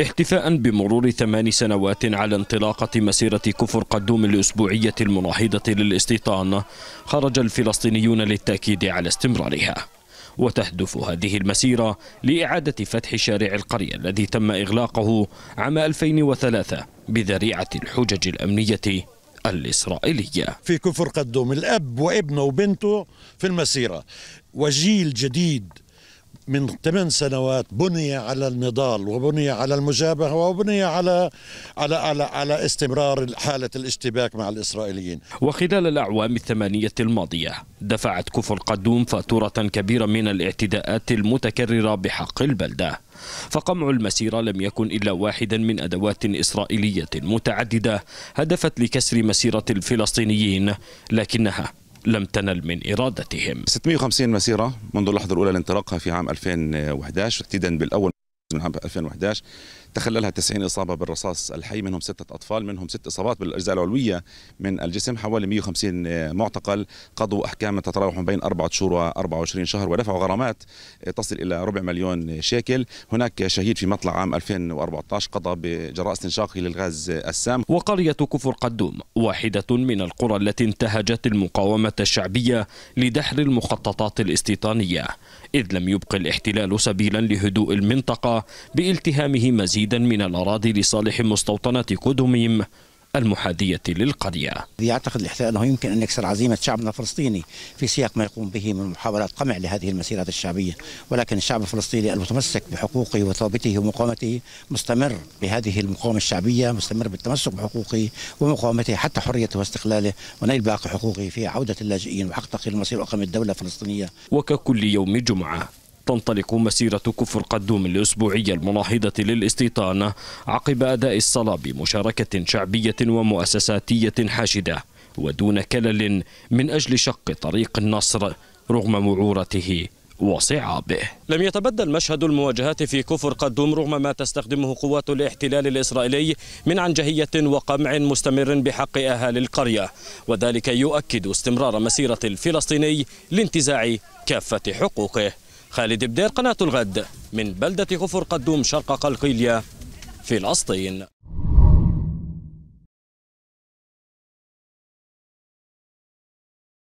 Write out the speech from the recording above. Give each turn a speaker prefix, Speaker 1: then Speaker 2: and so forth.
Speaker 1: احتفاء بمرور ثمان سنوات على انطلاقة مسيرة كفر قدوم الأسبوعية المناهضة للاستيطان خرج الفلسطينيون للتأكيد على استمرارها وتهدف هذه المسيرة لإعادة فتح شارع القرية الذي تم إغلاقه عام 2003 بذريعة الحجج الأمنية الإسرائيلية
Speaker 2: في كفر قدوم الأب وابنه وبنته في المسيرة وجيل جديد من ثمان سنوات بني على النضال وبني على المجابهه وبني على على على, على استمرار حاله الاشتباك مع الاسرائيليين.
Speaker 1: وخلال الاعوام الثمانيه الماضيه دفعت كفر قدوم فاتوره كبيره من الاعتداءات المتكرره بحق البلده. فقمع المسيرة لم يكن إلا واحدا من أدوات إسرائيلية متعددة هدفت لكسر مسيرة الفلسطينيين لكنها لم تنل من إرادتهم
Speaker 3: 650 مسيرة منذ اللحظة الأولى لانطلاقها في عام 2011 تحديدا بالأول من عام 2011 تخللها 90 إصابة بالرصاص الحي منهم ستة أطفال منهم ست إصابات بالأجزاء العلوية من الجسم حوالي 150 معتقل قضوا أحكام تتراوح بين أربعة شهور و24 شهر ودفعوا غرامات تصل إلى ربع مليون شيكل هناك شهيد في مطلع عام 2014 قضى بجراء استنشاقه للغاز السام وقرية كفر قدوم
Speaker 1: واحدة من القرى التي انتهجت المقاومة الشعبية لدحر المخططات الاستيطانية إذ لم يبق الاحتلال سبيلا لهدوء المنطقة بالتهامه مزيدا من الأراضي لصالح مستوطنات قدمهم المحاذية للقرية
Speaker 4: يعتقد الاحتلال أنه يمكن أن يكسر عزيمة شعبنا الفلسطيني في سياق ما يقوم به من محاولات قمع لهذه المسيرات الشعبية ولكن الشعب الفلسطيني المتمسك بحقوقه وثوابته ومقاومته مستمر بهذه المقاومة الشعبية مستمر بالتمسك بحقوقه ومقاومته حتى حريته واستقلاله ونيل باقي حقوقه في عودة اللاجئين وحق تقرير المصير وإقامة الدوله الفلسطينيه.
Speaker 1: وككل يوم جمعة تنطلق مسيرة كفر قدوم الأسبوعية المناهضة للاستيطان عقب أداء الصلاة بمشاركة شعبية ومؤسساتية حاشدة ودون كلل من أجل شق طريق النصر رغم معورته وصعابه لم يتبدل مشهد المواجهات في كفر قدوم رغم ما تستخدمه قوات الاحتلال الإسرائيلي من عنجهية وقمع مستمر بحق أهالي القرية وذلك يؤكد استمرار مسيرة الفلسطيني لانتزاع كافة حقوقه خالد بدير قناة الغد من بلدة غفر قدوم شرق قلقيلية
Speaker 3: في الأسطين